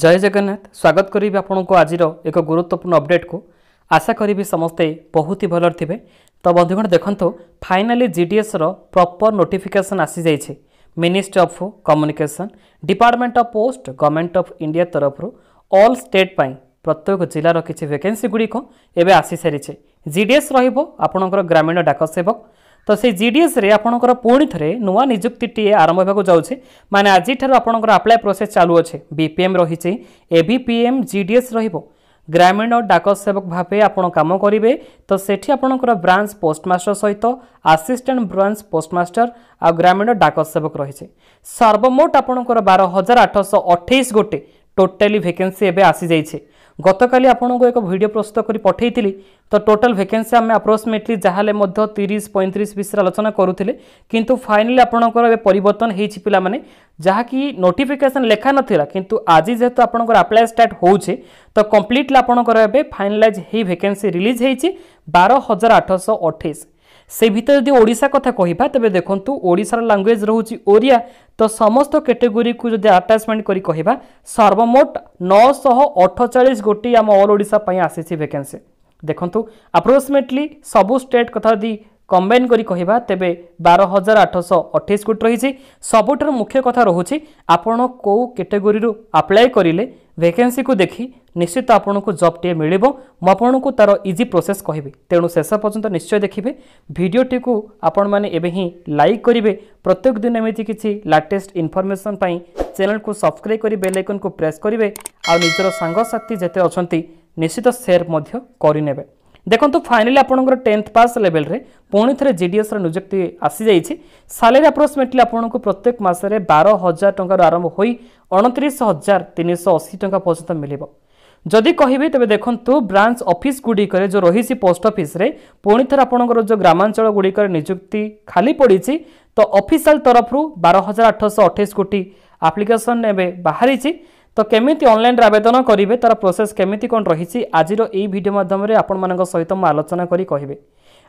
ଜୟ ଜଗନ୍ନାଥ ସ୍ୱାଗତ କରିବି ଆପଣଙ୍କୁ ଆଜିର ଏକ ଗୁରୁତ୍ୱପୂର୍ଣ୍ଣ ଅପଡ଼େଟ୍କୁ ଆଶା କରିବି ସମସ୍ତେ ବହୁତ ହି ଭଲରେ ଥିବେ ତ ବନ୍ଧୁଗଣ ଦେଖନ୍ତୁ ଫାଇନାଲି ଜି ଡି ଏସ୍ର ପ୍ରପର୍ ନୋଟିଫିକେସନ୍ ଆସିଯାଇଛି ministry of communication department of post government of India ତରଫରୁ ଅଲ୍ ଷ୍ଟେଟ୍ ପାଇଁ ପ୍ରତ୍ୟେକ ଜିଲ୍ଲାର କିଛି ଭେକେନ୍ସି ଗୁଡ଼ିକ ଏବେ ଆସିସାରିଛି ଜି ଡି ଏସ୍ ରହିବ ଆପଣଙ୍କର ଗ୍ରାମୀଣ ଡାକ ସେବକ ତ ସେଇ ଜିଡିଏସ୍ରେ ଆପଣଙ୍କର ପୁଣି ଥରେ ନୂଆ ନିଯୁକ୍ତିଟିଏ ଆରମ୍ଭ ହେବାକୁ ଯାଉଛି ମାନେ ଆଜିଠାରୁ ଆପଣଙ୍କର ଆପ୍ଲାଏ ପ୍ରୋସେସ୍ ଚାଲୁଅଛି ବିପିଏମ୍ ରହିଛି ଏଭିପିଏମ୍ ଜିଡିଏସ୍ ରହିବ ଗ୍ରାମୀଣ ଡାକ ସେବକ ଭାବେ ଆପଣ କାମ କରିବେ ତ ସେଠି ଆପଣଙ୍କର ବ୍ରାଞ୍ଚ ପୋଷ୍ଟମାଷ୍ଟର ସହିତ ଆସିଷ୍ଟାଣ୍ଟ ବ୍ରାଞ୍ଚ ପୋଷ୍ଟମାଷ୍ଟର ଆଉ ଗ୍ରାମୀଣ ଡାକ ସେବକ ରହିଛି ସର୍ବମୋଟ ଆପଣଙ୍କର ବାର ହଜାର ଆଠଶହ ଅଠେଇଶ ଗୋଟି ଟୋଟାଲି ଭେକେନ୍ସି ଏବେ ଆସିଯାଇଛି গতকালি আপনার এক ভিডিও প্রস্তুত করে পঠাই তো টোটাল ভ্যাকেন্সি আমি আপ্রক্সিমেটলি যাহলে মধ্য তিরিশ পঁয়ত্রিশ বিষয়ে আলোচনা করুলে কিন্তু ফাইনালি আপনার এবার পরিবর্তন হয়েছি পিলা মানে যা কি নোটিফিকেসন লেখা নথিলা কিন্তু আজি যেহেতু আপনার আপ্লাই স্টার্ট হচ্ছে তো কমপ্লিটলি আপনার এবে ফাইনালাইজ হয়ে ভ্যাকেন্সি রিলিজ হয়েছে বার হাজার আঠশো অঠেইশ সেই ভিতরে যদি ওড়িশা কথা কহা তবে দেখুন ওড়িশার ল্যাঙ্গুয়েজ রয়েছে ওড়িয়া তো সমস্ত ক্যাটেগোরি কু যদি আটাচমেন্ট করে কহা সর্বমোট নশহ অঠচাশ গোটি আম অল ওড়িশা আসিছে ভ্যাকেন্সি দেখুন আপ্রোক্সিমেটলি সবু স্টেট কথা যদি କମ୍ବାଇନ୍ କରି କହିବା ତେବେ ବାର ହଜାର ଆଠଶହ ଅଠେଇଶ କୋଟି ରହିଛି ସବୁଠାରୁ ମୁଖ୍ୟ କଥା ରହୁଛି ଆପଣ କେଉଁ କେଟେଗୋରିରୁ ଆପ୍ଲାଏ କରିଲେ ଭେକେନ୍ସିକୁ ଦେଖି ନିଶ୍ଚିତ ଆପଣଙ୍କୁ ଜବ୍ଟିଏ ମିଳିବ ମୁଁ ଆପଣଙ୍କୁ ତା'ର ଇଜି ପ୍ରୋସେସ୍ କହିବି ତେଣୁ ଶେଷ ପର୍ଯ୍ୟନ୍ତ ନିଶ୍ଚୟ ଦେଖିବେ ଭିଡ଼ିଓଟିକୁ ଆପଣମାନେ ଏବେ ହିଁ ଲାଇକ୍ କରିବେ ପ୍ରତ୍ୟେକ ଦିନ ଏମିତି କିଛି ଲାଟେଷ୍ଟ ଇନଫର୍ମେସନ୍ ପାଇଁ ଚ୍ୟାନେଲ୍କୁ ସବସ୍କ୍ରାଇବ୍ କରି ବେଲ୍ଆଇକନ୍କୁ ପ୍ରେସ୍ କରିବେ ଆଉ ନିଜର ସାଙ୍ଗସାଥି ଯେତେ ଅଛନ୍ତି ନିଶ୍ଚିତ ସେୟାର ମଧ୍ୟ କରିନେବେ ଦେଖନ୍ତୁ ଫାଇନାଲି ଆପଣଙ୍କର ଟେନ୍ଥ ପାସ୍ ଲେଭେଲରେ ପୁଣି ଥରେ ଜି ଡି ଏସ୍ର ନିଯୁକ୍ତି ଆସିଯାଇଛି ସାଲାରି ଆପ୍ରୋକ୍ସିମେଟଲି ଆପଣଙ୍କୁ ପ୍ରତ୍ୟେକ ମାସରେ ବାର ହଜାର ଟଙ୍କାରୁ ଆରମ୍ଭ ହୋଇ ଅଣତିରିଶ ହଜାର ତିନିଶହ ଅଶୀ ଟଙ୍କା ପର୍ଯ୍ୟନ୍ତ ମିଳିବ ଯଦି କହିବେ ତେବେ ଦେଖନ୍ତୁ ବ୍ରାଞ୍ଚ ଅଫିସ୍ଗୁଡ଼ିକରେ ଯେଉଁ ରହିଛି ପୋଷ୍ଟ ଅଫିସ୍ରେ ପୁଣି ଥରେ ଆପଣଙ୍କର ଯେଉଁ ଗ୍ରାମାଞ୍ଚଳଗୁଡ଼ିକରେ ନିଯୁକ୍ତି ଖାଲି ପଡ଼ିଛି ତ ଅଫିସିଆଲ୍ ତରଫରୁ ବାର ହଜାର ଆଠଶହ ଅଠେଇଶ କୋଟି ଆପ୍ଲିକେସନ୍ ଏବେ ବାହାରିଛି তো କେମିତି ଅନଲାଇନ୍ରେ ଆବେଦନ କରିବେ ତା'ର ପ୍ରୋସେସ୍ କେମିତି କ'ଣ ରହିଛି ଆଜିର ଏଇ ଭିଡ଼ିଓ ମାଧ୍ୟମରେ ଆପଣମାନଙ୍କ ସହିତ ମୁଁ ଆଲୋଚନା କରି କହିବେ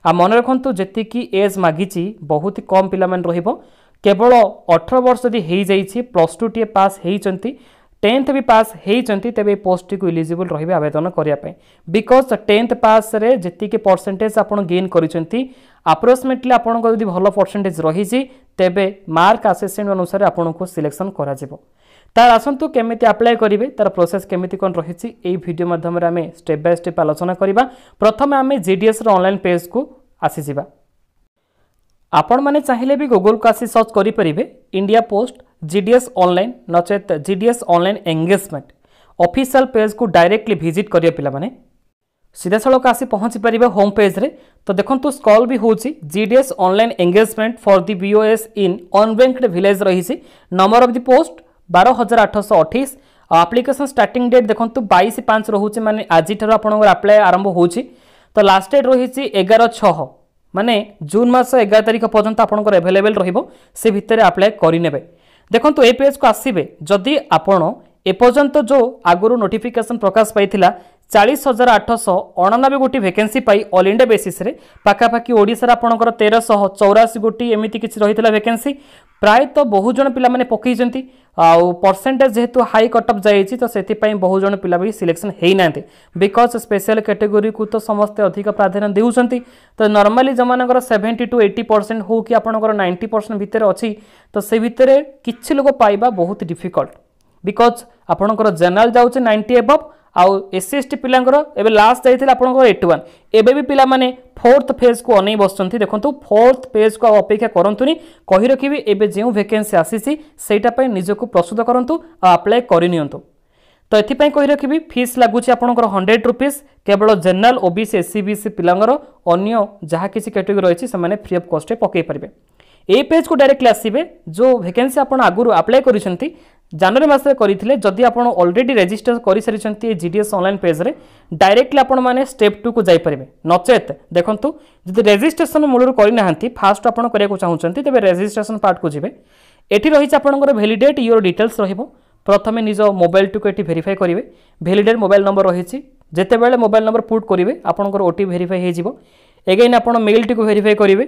ଆଉ ମନେ ରଖନ୍ତୁ ଯେତିକି ଏଜ୍ ମାଗିଛି ବହୁତ କମ୍ ପିଲାମାନେ ରହିବ କେବଳ ଅଠର ବର୍ଷ ଯଦି ହେଇଯାଇଛି ପ୍ଲସ୍ ଟୁଟିଏ ପାସ୍ ହେଇଛନ୍ତି টেন্থ বি পাস হয়েছেন তেমন এই পোস্টটি ইলিজিবল রহবে আবেদন করা বিকজ টেন্থ পাস্রে যেতিকি পরসেটেজ আপনার গেইন করেছেন আপ্রোক্সিমেটলি আপনার যদি ভালো পরসেটেজ রয়েছে তেমন মার্ক আসেসমেন্ট অনুসারে আপনার সিলেকশন করা তার আসন্তু কেমিতি আপ্লাই করবে তার প্রোসেস কেমিতি কোণ রয়েছে এই ভিডিও মাধ্যমে আমি স্টেপ বাই স্টেপ আলোচনা করা প্রথমে আমি জিডিএসর অনলাইন পেজ কু আসিযা আপন মানে চাইলে বি গুগল কু আসি সর্চ করে পেবে ইন্ডিয়া পোস্ট জিডিএস অনলাইন নচেত GDS online engagement official page কু ডাইরেক্টলি ভিজিট করবে পিলামানে ସିଧାସଳଖ ଆସି ପହଞ୍ଚି ପାରିବେ ହୋମ୍ ପେଜ୍ରେ ତ ଦେଖନ୍ତୁ ସ୍କଲ୍ ବି ହେଉଛି G D S online engagement for the BOs in unbanked village ରହିଛି ନମ୍ବର ଅଫ୍ ଦି ପୋଷ୍ଟ ବାର ହଜାର ଆଠଶହ ଅଠେଇଶ ଆପ୍ଲିକେସନ୍ ଷ୍ଟାର୍ଟିଂ ଡେଟ୍ ଦେଖନ୍ତୁ ବାଇଶ ପାଞ୍ଚ ରହୁଛି ମାନେ ଆଜିଠାରୁ ଆପଣଙ୍କର ଆପ୍ଲାଏ ଆରମ୍ଭ ହେଉଛି ତ ଲାଷ୍ଟ ଡେଟ୍ ରହିଛି ଏଗାର ଛଅ ମାନେ ଜୁନ୍ ମାସ ଏଗାର ତାରିଖ ପର୍ଯ୍ୟନ୍ତ ଆପଣଙ୍କର ଆଭେଲେବେଲ୍ ରହିବ ସେ ଭିତରେ ଆପ୍ଲାଏ କରିନେବେ ଦେଖନ୍ତୁ ଏ ପେଜ୍କୁ ଆସିବେ ଯଦି ଆପଣ ଏପର୍ଯ୍ୟନ୍ତ ଯେଉଁ ଆଗରୁ ନୋଟିଫିକେସନ୍ ପ୍ରକାଶ ପାଇଥିଲା চাশ হাজার আঠশ অণনবে গোটি ভ্যাকেন্সি পাই অল ইন্ডিয়া বেসিসে পাখাপাখি ওড়শার আপনার তেরশহ চৌরাশি গোটি এমিটি কিছু রয়েছে ভ্যাকেন্সি প্রায়ত বহু জন পিলা মানে পকাইছেন আউ পরসেন্টেজ যেহেতু হাই কট অফ যাই তো সেই বহু জন পিলা বি সিলেকশন হয়ে না বিকজ স্পেশাল ক্যাটেগোরি কু তো সমস্তে অধিক প্রাধান্য দেউছেন তো নর্মালি যেমনকর সেভেন্টি টু এইটি পরসেন্ট হো কি আপনার নাইনটি পরসেন্ট ভিতরে অছি তো সে ভিতরে কিছু লোক পাইবা বহুত ডিফিকল্ট বিকজ আপনার জেনারেল যাচ্ছে নাইনটি এভভ ଆଉ ଏସ୍ସି ଏସ୍ ଟି ପିଲାଙ୍କର ଏବେ ଲାଷ୍ଟ ଯାଇଥିଲା ଆପଣଙ୍କର ଏଇଟ୍ ୱାନ୍ ଏବେ ବି ପିଲାମାନେ ଫୋର୍ଥ ଫେଜ୍କୁ ଅନେଇ ବସୁଛନ୍ତି ଦେଖନ୍ତୁ ଫୋର୍ଥ ଫେଜ୍କୁ ଆଉ ଅପେକ୍ଷା କରନ୍ତୁନି କହି ରଖିବି ଏବେ ଯେଉଁ ଭେକେନ୍ସି ଆସିଛି ସେଇଟା ପାଇଁ ନିଜକୁ ପ୍ରସ୍ତୁତ କରନ୍ତୁ ଆଉ ଆପ୍ଲାଏ କରିନିଅନ୍ତୁ ତ ଏଥିପାଇଁ କହି ରଖିବି ଫିସ୍ ଲାଗୁଛି ଆପଣଙ୍କର ହଣ୍ଡ୍ରେଡ଼ ରୁପିଜ୍ କେବଳ ଜେନେରାଲ ଓବିସି ଏସ୍ସି ବିସି ପିଲାଙ୍କର ଅନ୍ୟ ଯାହା କିଛି କାଟେଗୋରୀ ରହିଛି ସେମାନେ ଫ୍ରି ଅଫ୍ କଷ୍ଟରେ ପକାଇ ପାରିବେ এই পেজকু ডাইরেক্টলি আসবে যে ভ্যাকেন্সি আপনার আগর আপ্লাই করেছেন জানুয়ারি মাসে করে যদি আপনার অলরেডি রেজিষ্টর করে সারি জিডিএস অনলাইন পেজ্রে ডাইরেক্টলি আপনার স্টেপ টু কু যাইপারে নচেত দেখুন যদি রেজিষ্ট্রেসন মূলর করে না ফাষ্ট আপনার করা চাহুমান তবে রেজিষ্ট্রেসন পার্ট কু যাবে এটি রয়েছে আপনার ভ্যালিডেট ইয়োর ডিটেলস রহব প্রথমে নিজ মোবাইলটিকে এটি ভেরিফাই করবে ভ্যালিডেট মোবাইল নম্বর রয়েছে যেতবে মোবাইল নম্বর পুট করবে আপনার ওটি ভেরিফাই হয়ে যাব এগেইন আপনার মেইলটি ভেরিফাই করবে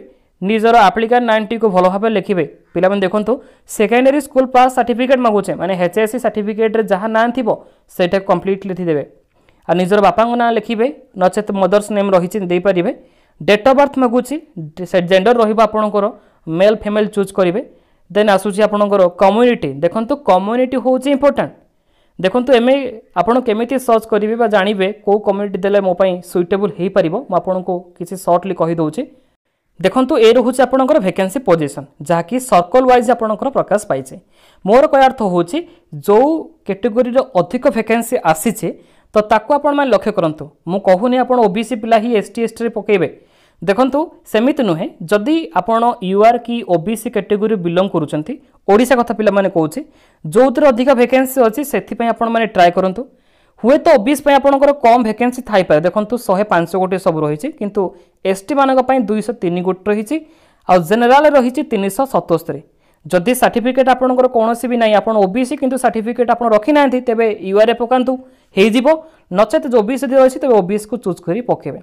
ନିଜର ଆପ୍ଲିକାଣ୍ଟ ନାଇନ୍ଟିକୁ ଭଲ ଭାବେ ଲେଖିବେ ପିଲାମାନେ ଦେଖନ୍ତୁ ସେକେଣ୍ଡାରୀ ସ୍କୁଲ ପାସ୍ ସାର୍ଟିଫିକେଟ୍ ମାଗୁଛେ ମାନେ ଏଚ୍ଏସ୍ସି ସାର୍ଟିଫିକେଟ୍ରେ ଯାହା ନାଁ ଥିବ ସେଇଟା କମ୍ପ୍ଲିଟ୍ ଲେଖିଦେବେ ଆଉ ନିଜର ବାପାଙ୍କ ନାଁ ଲେଖିବେ ନଚେତ୍ ମଦର୍ସ ନେମ୍ ରହିଛି ଦେଇପାରିବେ ଡେଟ୍ ଅଫ୍ ବାର୍ଥ ମାଗୁଛି ସେ ଜେଣ୍ଡର ରହିବ ଆପଣଙ୍କର ମେଲ୍ ଫିମେଲ୍ ଚୁଜ୍ କରିବେ ଦେନ୍ ଆସୁଛି ଆପଣଙ୍କର କମ୍ୟୁନିଟି ଦେଖନ୍ତୁ କମ୍ୟୁନିଟି ହେଉଛି ଇମ୍ପୋର୍ଟାଣ୍ଟ ଦେଖନ୍ତୁ ଏମେ ଆପଣ କେମିତି ସର୍ଚ୍ଚ କରିବେ ବା ଜାଣିବେ କେଉଁ କମ୍ୟୁନିଟି ଦେଲେ ମୋ ପାଇଁ ସୁଇଟେବୁଲ୍ ହୋଇପାରିବ ମୁଁ ଆପଣଙ୍କୁ କିଛି ସର୍ଟଲି କହିଦେଉଛି দেখন্তু এ রহুছে আপনার ভ্যাকেন্সি পোজিশন যা কি সর্কল ওয়াইজ আপনার প্রকাশ পাইছে মোর কয়া অর্থ হচ্ছে যে ক্যাটেগোরির অধিক ভ্যাকেন্সি আসিছে তো তাকে আপনার লক্ষ্য করতু মু কুনি আপনার ওবিসি পিলা হি এসটি এসটি পকাইবে দেখন্তু সেমিতি নুহে যদি আপনার ইউআর কি ওবিসি ক্যাটেগোরি বিলং করছেন ওড়শা কথা পিলা মানে কৌছি যে অধিক ভ্যাকেন্সি অছি সেপাই আপনার ট্রাই করতু ହୁଏତ ଓବିଏସ୍ ପାଇଁ ଆପଣଙ୍କର କମ୍ ଭେକେନ୍ସି ଥାଇପାରେ ଦେଖନ୍ତୁ ଶହେ ପାଞ୍ଚ ଗୋଟି ସବୁ ରହିଛି କିନ୍ତୁ ଏସ୍ଟିମାନଙ୍କ ପାଇଁ ଦୁଇଶହ ତିନି ଗୋଟି ରହିଛି ଆଉ ଜେନେରାଲ ରହିଛି ତିନିଶହ ସତସ୍ତରୀ ଯଦି ସାର୍ଟିଫିକେଟ୍ ଆପଣଙ୍କର କୌଣସି ବି ନାହିଁ ଆପଣ ଓବିସି କିନ୍ତୁ ସାର୍ଟିଫିକେଟ୍ ଆପଣ ରଖିନାହାନ୍ତି ତେବେ ୟୁଆର୍ଏ ପକାନ୍ତୁ ହେଇଯିବ ନଚେତ୍ ଓବିସି ଯଦି ରହିଛି ତେବେ ଓବିସିକୁ ଚୁଜ୍ କରି ପକାଇବେ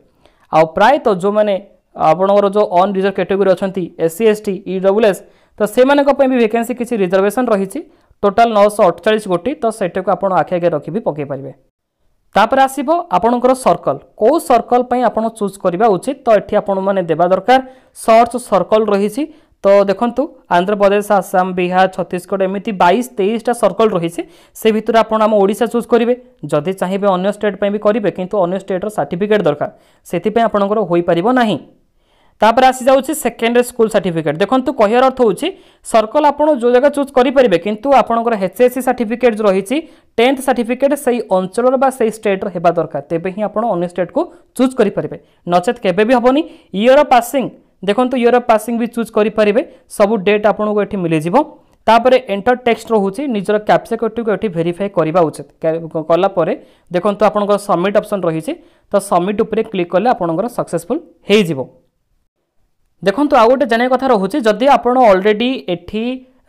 ଆଉ ପ୍ରାୟତଃ ଯେଉଁମାନେ ଆପଣଙ୍କର ଯେଉଁ ଅନ୍ ରିଜର୍ଭ କାଟେଗୋରୀ ଅଛନ୍ତି S C S T E W S ତ ସେମାନଙ୍କ ପାଇଁ ବି ଭେକେନ୍ସି କିଛି ରିଜର୍ଭେସନ୍ ରହିଛି ଟୋଟାଲ ନଅଶହ ଅଠଚାଳିଶ କୋଟି ତ ସେଇଟାକୁ ଆପଣ ଆଖି ଆଗରେ ରଖି ବି ପକାଇ ପାରିବେ ତାପରେ ଆସିବ ଆପଣଙ୍କର ସର୍କଲ କେଉଁ ସର୍କଲ ପାଇଁ ଆପଣ ଚୁଜ୍ କରିବା ଉଚିତ ତ ଏଠି ଆପଣମାନେ ଦେବା ଦରକାର ସର୍ଚ୍ଚ ସର୍କଲ ରହିଛି ତ ଦେଖନ୍ତୁ ଆନ୍ଧ୍ରପ୍ରଦେଶ ଆସାମ ବିହାର ଛତିଶଗଡ଼ ଏମିତି ବାଇଶ ତେଇଶଟା ସର୍କଲ ରହିଛି ସେ ଭିତରେ ଆପଣ ଆମ ଓଡ଼ିଶା ଚୁଜ୍ କରିବେ ଯଦି ଚାହିଁବେ ଅନ୍ୟ ଷ୍ଟେଟ୍ ପାଇଁ ବି କରିବେ କିନ୍ତୁ ଅନ୍ୟ ଷ୍ଟେଟ୍ର ସାର୍ଟିଫିକେଟ୍ ଦରକାର ସେଥିପାଇଁ ଆପଣଙ୍କର ହୋଇପାରିବ ନାହିଁ তাপরে আসিযাচ্ছে সেকেন্ডারি স্কুল সার্টিফিকেট দেখুন কহার অর্থ হচ্ছে সর্কল আপনার যে জায়গা চুজ করে পেবে কিন্তু আপনার এচএসসি সার্টিফিকেট যে রয়েছে টেন্থ সার্টিফিকেট সেই অঞ্চলর বা সেই স্টেটর হওয়া দরকার তেবে হি আপনার অন্য স্টেটক চুজ করে পেবে নচেত কেবে বি হবনি ইয়র পাসিং দেখুন ইয়র পাসিং বি চুজ করে পেবে সবু ডেট আপনার এটি মিলিযোগ তাপরে এন্টর টেক্সট রয়েছে নিজের ক্যাপসেকটিভ এটি ভেরিফাই করা উচিত কলাপরে দেখুন আপনার সবমিট অপসন রয়েছে তো সবমিট উপরে ক্লিক কলে আপনার সকসেসফুল হয়ে যাব ଦେଖନ୍ତୁ ଆଉ ଗୋଟେ ଜାଣିବା କଥା ରହୁଛି ଯଦି ଆପଣ ଅଲରେଡ଼ି ଏଠି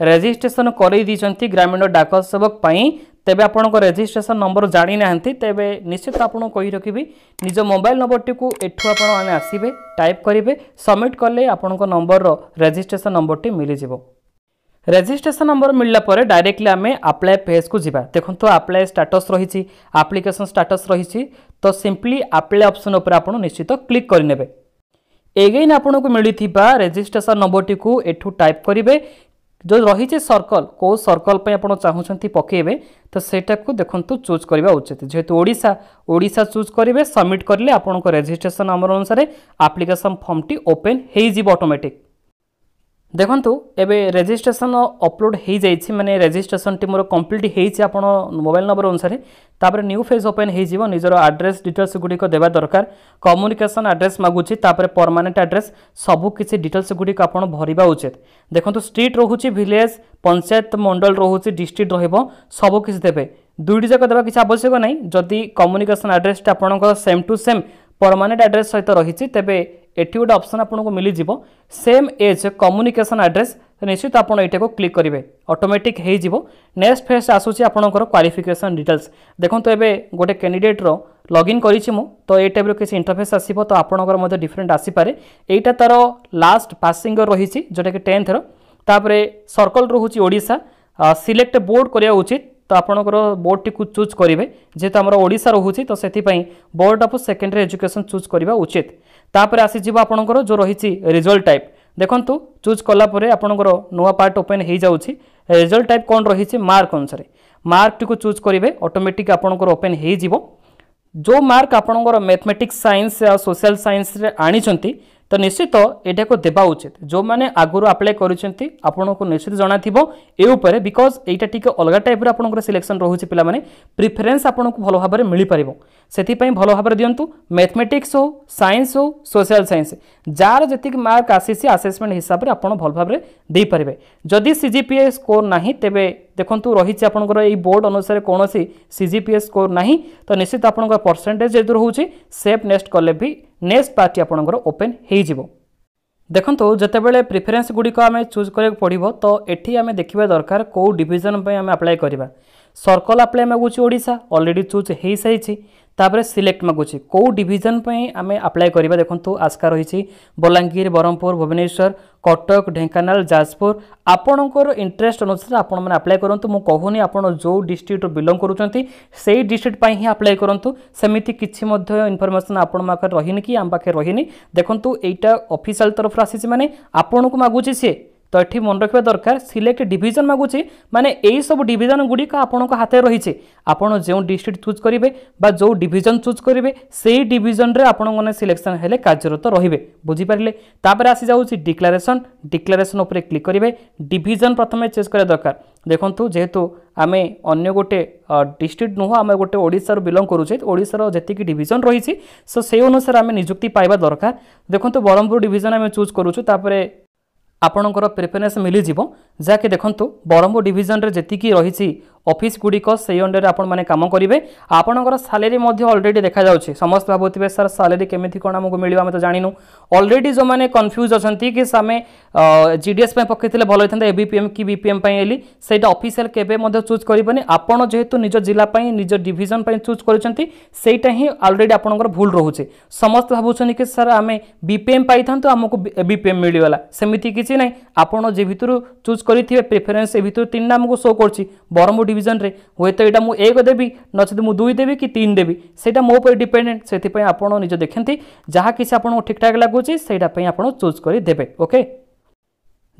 ରେଜିଷ୍ଟ୍ରେସନ୍ କରାଇ ଦେଇଛନ୍ତି ଗ୍ରାମୀଣ ଡାକ ସେବକ ପାଇଁ ତେବେ ଆପଣଙ୍କ ରେଜିଷ୍ଟ୍ରେସନ୍ ନମ୍ବର ଜାଣିନାହାନ୍ତି ତେବେ ନିଶ୍ଚିତ ଆପଣଙ୍କୁ କହି ରଖିବି ନିଜ ମୋବାଇଲ୍ ନମ୍ବରଟିକୁ ଏଠୁ ଆପଣ ଆମେ ଆସିବେ ଟାଇପ୍ କରିବେ ସବମିଟ୍ କଲେ ଆପଣଙ୍କ ନମ୍ବରର ରେଜିଷ୍ଟ୍ରେସନ୍ ନମ୍ବରଟି ମିଳିଯିବ ରେଜିଷ୍ଟ୍ରେସନ୍ ନମ୍ବର ମିଳିଲା ପରେ ଡାଇରେକ୍ଟଲି ଆମେ ଆପ୍ଲାଏ ପେଜ୍କୁ ଯିବା ଦେଖନ୍ତୁ ଆପ୍ଲାଏ ଷ୍ଟାଟସ୍ ରହିଛି ଆପ୍ଲିକେସନ୍ ଷ୍ଟାଟସ୍ ରହିଛି ତ ସିମ୍ପଲି ଆପ୍ଲାଏ ଅପ୍ସନ୍ ଉପରେ ଆପଣ ନିଶ୍ଚିତ କ୍ଲିକ୍ କରିନେବେ ଏଗେନ୍ ଆପଣଙ୍କୁ ମିଳିଥିବା ରେଜିଷ୍ଟ୍ରେସନ୍ ନମ୍ବରଟିକୁ ଏଠୁ ଟାଇପ୍ କରିବେ ଯେଉଁ ରହିଛି ସର୍କଲ୍ କେଉଁ ସର୍କଲ୍ ପାଇଁ ଆପଣ ଚାହୁଁଛନ୍ତି ପକାଇବେ ତ ସେଇଟାକୁ ଦେଖନ୍ତୁ ଚୁଜ୍ କରିବା ଉଚିତ ଯେହେତୁ ଓଡ଼ିଶା ଓଡ଼ିଶା ଚୁଜ୍ କରିବେ ସବମିଟ୍ କରିଲେ ଆପଣଙ୍କ ରେଜିଷ୍ଟ୍ରେସନ୍ ନମ୍ବର ଅନୁସାରେ ଆପ୍ଲିକେସନ୍ ଫର୍ମଟି ଓପେନ୍ ହୋଇଯିବ ଅଟୋମେଟିକ୍ দেখন্তু এবে রেজিষ্ট্রেসন অপলোড হয়ে যাই মানে রেজিষ্ট্রেসনটি মোর কমপ্লিট হয়েছে আপনার মোবাইল নম্বর অনুসারে তাপরে নিউ ফেজ ওপেন হয়ে যাব নিজের আড্রেস ডিটেলস গুড়ি দেওয়া দরকার কম্যুনিকেসন আড্রেস মাগুছি তাপরে পরমানেন্ট আড্রেস সবু কিছু ডিটেলস গুড়ি আপনার ভরা উচিত দেখুন স্ট্রিট রহুচি ভিলেজ পঞ্চায়েত মন্ডল রহুচি ডিস্ট্রিক্ট রহব সবু কিছু দেবে দুইটি যাক দেওয়া কিছু আবশ্যক নাই যদি কম্যুনিকেসন আড্রেসটা আপনার same to same permanent address সহ রয়েছে তবে এটি গোটে অপসন আপনার মিলিযোগ সেম এজ কম্যুনিকেসন আড্রেস নিশ্চিত আপনার এইটাকে ক্লিক করবে অটোমেটিক হয়ে যাব নেক্সট ফেজ আসুচি আপনার কোয়ালিফিকেসন ডিটেলস দেখুন এবে গোটে ক্যাডিডেটর লগ ইন করেছি মু তো এই টাইপর কিছু ইন্টরফেস আসব তো আপনার মধ্যে ডিফরেন্ট আসিপরে এইটা তার লাস্ট পাসিং রয়েছে যেটাকি টেন্থর তাপরে সর্কল রয়েছে ওড়শা সিলেক্ট বোর্ড করা উচিত তো আপনার বোর্ডটি চুজ করবে যেহেতু আমার ওড়শা রয়েছে তো সেই board of secondary education choose করা উচিত তাপরে আসিযোগ আপনার যে রয়েছে রেজল্ট টাইপ দেখন্তু চুজ কলাপরে আপনার নয় পার্ট ওপেন হয়ে যাচ্ছে রেজল্ট টাইপ কম রয়েছে মার্ক অনুসারে মার্কটি চুজ করবে অটোমেটিক আপনার ওপেন হয়ে যাব যে মার্ক আপনার ম্যাথমেটিক্স সাইন্স সোশিয়াল সাইন্সরে আনিছেন ତ ନିଶ୍ଚିତ ଏଇଟାକୁ ଦେବା ଉଚିତ ଯେଉଁମାନେ ଆଗରୁ ଆପ୍ଲାଏ କରିଛନ୍ତି ଆପଣଙ୍କୁ ନିଶ୍ଚିତ ଜଣାଥିବ ଏ ଉପରେ ବିକଜ୍ ଏଇଟା ଟିକେ ଅଲଗା ଟାଇପ୍ର ଆପଣଙ୍କର ସିଲେକ୍ସନ୍ ରହୁଛି ପିଲାମାନେ ପ୍ରିଫରେନ୍ସ ଆପଣଙ୍କୁ ଭଲ ଭାବରେ ମିଳିପାରିବ ସେଥିପାଇଁ ଭଲ ଭାବରେ ଦିଅନ୍ତୁ ମ୍ୟାଥମେଟିକ୍ସ ହେଉ ସାଇନ୍ସ ହେଉ ସୋସିଆଲ ସାଇନ୍ସ ଯାହାର ଯେତିକି ମାର୍କ ଆସିଛି ଆସେସମେଣ୍ଟ ହିସାବରେ ଆପଣ ଭଲ ଭାବରେ ଦେଇପାରିବେ ଯଦି C G P A score ନାହିଁ ତେବେ ଦେଖନ୍ତୁ ରହିଛି ଆପଣଙ୍କର ଏଇ ବୋର୍ଡ଼ ଅନୁସାରେ କୌଣସି C G P A score ନାହିଁ ତ ନିଶ୍ଚିତ ଆପଣଙ୍କର ପରସେଣ୍ଟେଜ୍ ଯେହେତୁ ରହୁଛି ସେଫ୍ ନେକ୍ସଟ କଲେ ବି ନେକ୍ସଟ ପାର୍ଟଟି ଆପଣଙ୍କର ଓପେନ୍ ହୋଇଯିବ ଦେଖନ୍ତୁ ଯେତେବେଳେ ପ୍ରିଫରେନ୍ସ ଗୁଡ଼ିକ ଆମେ ଚୁଜ୍ କରିବାକୁ ପଡ଼ିବ ତ ଏଠି ଆମେ ଦେଖିବା ଦରକାର କେଉଁ ଡିଭିଜନ୍ ପାଇଁ ଆମେ ଆପ୍ଲାଏ କରିବା सर्कल आप्लाय मागुଛି ଓଡ଼ିଶା ଅଲରେଡ଼ି ଚୁଜ୍ ହୋଇସାରିଛି ତାପରେ ସିଲେକ୍ଟ ମାଗୁଛି କେଉଁ ଡିଭିଜନ୍ ପାଇଁ ଆମେ ଆପ୍ଲାଏ କରିବା ଦେଖନ୍ତୁ ଆସ୍କା ରହିଛି ବଲାଙ୍ଗୀର ବ୍ରହ୍ମପୁର ଭୁବନେଶ୍ୱର କଟକ ଢେଙ୍କାନାଳ ଯାଜପୁର ଆପଣଙ୍କର ଇଣ୍ଟରେଷ୍ଟ ଅନୁସାରେ ଆପଣମାନେ ଆପ୍ଲାଏ କରନ୍ତୁ ମୁଁ କହୁନି ଆପଣ ଯେଉଁ ଡିଷ୍ଟ୍ରିକ୍ଟରୁ ବିଲଙ୍ଗ କରୁଛନ୍ତି ସେଇ ଡିଷ୍ଟ୍ରିକ୍ଟ ପାଇଁ ହିଁ ଆପ୍ଲାଏ କରନ୍ତୁ ସେମିତି କିଛି ମଧ୍ୟ ଇନଫର୍ମେସନ୍ ଆପଣ ପାଖରେ ରହିନି କି ଆମ ପାଖରେ ରହିନି ଦେଖନ୍ତୁ ଏଇଟା ଅଫିସିଆଲ ତରଫରୁ ଆସିଛି ମାନେ ଆପଣଙ୍କୁ ମାଗୁଛି ସିଏ তো এটি মনে রাখা দরকার সিলেক্ট ডিভিজন মাগুছি মানে এই সব ডিভিজন গুড়ি আপনার হাতে রয়েছে আপনার যে ডিস্ট্রিক্ট চুজ করবে বা যে ডিভিজন চুজ করবে সেই ডিভিজনরে আপনার সিলেকশন হলে কার্যরত রহবে বুঝিপারে তাপরে আসি যাচ্ছি ডিক্লারেসন ডিক্লারেসন উপরে ক্লিক করবে ডিভিজন প্রথমে চেজ করা দরকার দেখুন যেহেতু আমি অন্য গোটে ডিস্ট্রিক্ট নুহ আমি গোটে ওড়িশার বিলং করুছে ওড়িশার যেতিকি ডিভিজন রয়েছে সো সেই অনুসারে আমি নিযুক্তি পাইবা দরকার দেখুন ব্রহ্মপুর ডিভিজন আমি চুজ করুছু তাপরে ଆପଣଙ୍କର ପ୍ରିଫରେନ୍ସ ମିଳିଯିବ ଯାହାକି ଦେଖନ୍ତୁ ବରମ୍ବ ଡିଭିଜନରେ ଯେତିକି ରହିଛି ଅଫିସ୍ ଗୁଡ଼ିକ ସେଇ ଅଣ୍ଡରରେ ଆପଣମାନେ କାମ କରିବେ ଆପଣଙ୍କର ସାଲେରୀ ମଧ୍ୟ ଅଲରେଡ଼ି ଦେଖାଯାଉଛି ସମସ୍ତେ ଭାବୁଥିବେ ସାର୍ ସାଲେରୀ କେମିତି କ'ଣ ଆମକୁ ମିଳିବ ଆମେ ତ ଜାଣିନୁ ଅଲରେଡ଼ି ଯେଉଁମାନେ କନଫ୍ୟୁଜ୍ ଅଛନ୍ତି କି ଆମେ ଜି ଡି ଏସ୍ ପାଇଁ ପକାଇଥିଲେ ଭଲ ହେଇଥାନ୍ତା ଏ ବି ପି ଏମ୍ କି ବି ପି ଏମ୍ ପାଇଁ ହେଲି ସେଇଟା ଅଫିସିଆଲ୍ କେବେ ମଧ୍ୟ ଚୁଜ୍ କରିବେନି ଆପଣ ଯେହେତୁ ନିଜ ଜିଲ୍ଲା ପାଇଁ ନିଜ ଡିଭିଜନ୍ ପାଇଁ ଚୁଜ୍ କରିଛନ୍ତି ସେଇଟା ହିଁ ଅଲରେଡ଼ି ଆପଣଙ୍କର ଭୁଲ ରହୁଛି ସମସ୍ତେ ଭାବୁଛନ୍ତି କି ସାର୍ ଆମେ ବି ପି ଏମ୍ ପାଇଥାନ୍ତୁ ଆମକୁ ବି ପି ଏମ୍ ମିଳିଗଲା ସେମିତି କିଛି ନାହିଁ ଆପଣ ଯେ ଭିତରୁ ଚୁଜ୍ କରିଥିବେ ପ୍ରିଫରେନ୍ସ ଏ ଭିତରୁ ତିନିଟା ଆମକୁ ଶୋ କରୁଛି ବ୍ରହ୍ମପୁର ডিভিজনরে ହୁଏତ ଏଇଟା ମୁଁ ଏକ ଦେବି ନଚେତ୍ ମୁଁ ଦୁଇ ଦେବି କି ତିନି ଦେବି ସେଇଟା ମୋ ଉପରେ ଡିପେଣ୍ଡେଣ୍ଟ ସେଥିପାଇଁ ଆପଣ ନିଜ ଦେଖନ୍ତି ଯାହା କିଛି ଆପଣଙ୍କୁ ଠିକ୍ଠାକ୍ ଲାଗୁଛି ସେଇଟା ପାଇଁ ଆପଣ ଚୁଜ୍ କରି ଦେବେ ଓକେ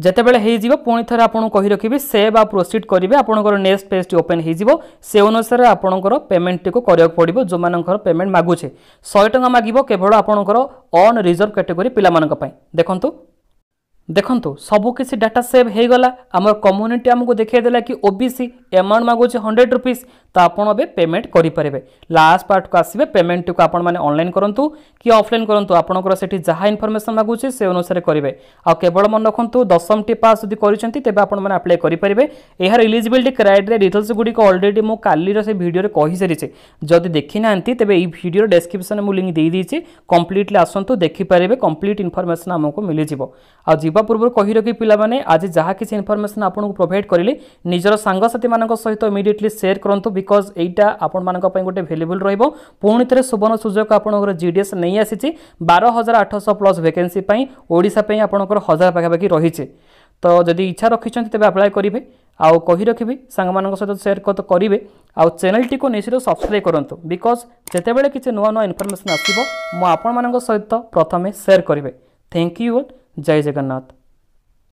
ଯେତେବେଳେ ହୋଇଯିବ ପୁଣି ଥରେ ଆପଣଙ୍କୁ କହି ରଖିବି ସେଭ୍ ଆଉ ପ୍ରୋସିଡ଼ କରିବେ ଆପଣଙ୍କର ନେକ୍ସଟ ପେଜ୍ଟି ଓପେନ୍ ହୋଇଯିବ ସେ ଅନୁସାରେ ଆପଣଙ୍କର ପେମେଣ୍ଟଟିକୁ କରିବାକୁ ପଡ଼ିବ ଯେଉଁମାନଙ୍କର ପେମେଣ୍ଟ ମାଗୁଛେ ଶହେ ଟଙ୍କା ମାଗିବ କେବଳ ଆପଣଙ୍କର ଅନ୍ ରିଜର୍ଭ କାଟେଗୋରୀ ପିଲାମାନଙ୍କ ପାଇଁ ଦେଖନ୍ତୁ ଦେଖନ୍ତୁ ସବୁକିଛି ଡାଟା ସେଭ୍ ହୋଇଗଲା ଆମର କମ୍ୟୁନିଟି ଆମକୁ ଦେଖାଇଦେଲା କି ଓ ବି ସି ଏମାଉଣ୍ଟ ମାଗୁଛି ହଣ୍ଡ୍ରେଡ଼ ରୁପିଜ୍ তো আপন এবে পেমেন্ট করে লাস্ট পার্ট কু আসবে পেমেন্ট টিকে আপন মানে অনলাইন করতু কি অফলাইন করতু আপনার সেটি যা ইনফরমেসন মাগুছে সে অনুসারে করবে আবল মনে রাখতু দশমটি পাস যদি করছেন তেমনি আপন মানে আপ্লাই করে এর ইলিজিবিলিটি ক্রাইটেরিয়া ডিটেলস গুড়ি অলরেডি মু কালির সে ভিডিওরে কহিসারিছে যদি দেখি না তেমনি এই ভিডিওর ডেসক্রিপশন মু লিঙ্ক দিয়ে দিয়েছি কমপ্লিটলি আসন্তু দেখিপারে কমপ্লিট ইনফরমেসন আমি মিলিযোগ আওয়া পূর্ব কহি রকি পিলামানে আজ যা কিছু ইনফরমেসন আপনার প্রোভাইড করলে নিজের সাংসাথী মান সহ ইমিডিয়েটলি সেয়ার করতু ବିକଜ୍ ଏଇଟା ଆପଣମାନଙ୍କ ପାଇଁ ଗୋଟେ ଭେଲୁଏବୁଲ୍ ରହିବ ପୁଣି ଥରେ ସୁବର୍ଣ୍ଣ ସୁଯୋଗ ଆପଣଙ୍କର ଜିଡିଏସ୍ ନେଇ ଆସିଛି ବାର ହଜାର ଆଠଶହ ପ୍ଲସ୍ ଭେକେନ୍ସି ପାଇଁ ଓଡ଼ିଶା ପାଇଁ ଆପଣଙ୍କର ହଜାର ପାଖାପାଖି ରହିଛି ତ ଯଦି ଇଚ୍ଛା ରଖିଛନ୍ତି ତେବେ ଆପ୍ଲାଏ କରିବେ ଆଉ କହି ରଖିବି ସାଙ୍ଗମାନଙ୍କ ସହିତ ସେୟାର କରିବେ ଆଉ ଚ୍ୟାନେଲଟିକୁ ନିଶ୍ଚିତ ସବସ୍କ୍ରାଇବ୍ କରନ୍ତୁ ବିକଜ୍ ଯେତେବେଳେ କିଛି ନୂଆ ନୂଆ ଇନଫର୍ମେସନ୍ ଆସିବ ମୁଁ ଆପଣମାନଙ୍କ ସହିତ ପ୍ରଥମେ ସେୟାର କରିବେ ଥ୍ୟାଙ୍କ ୟୁ ଅଲ୍ ଜୟ ଜଗନ୍ନାଥ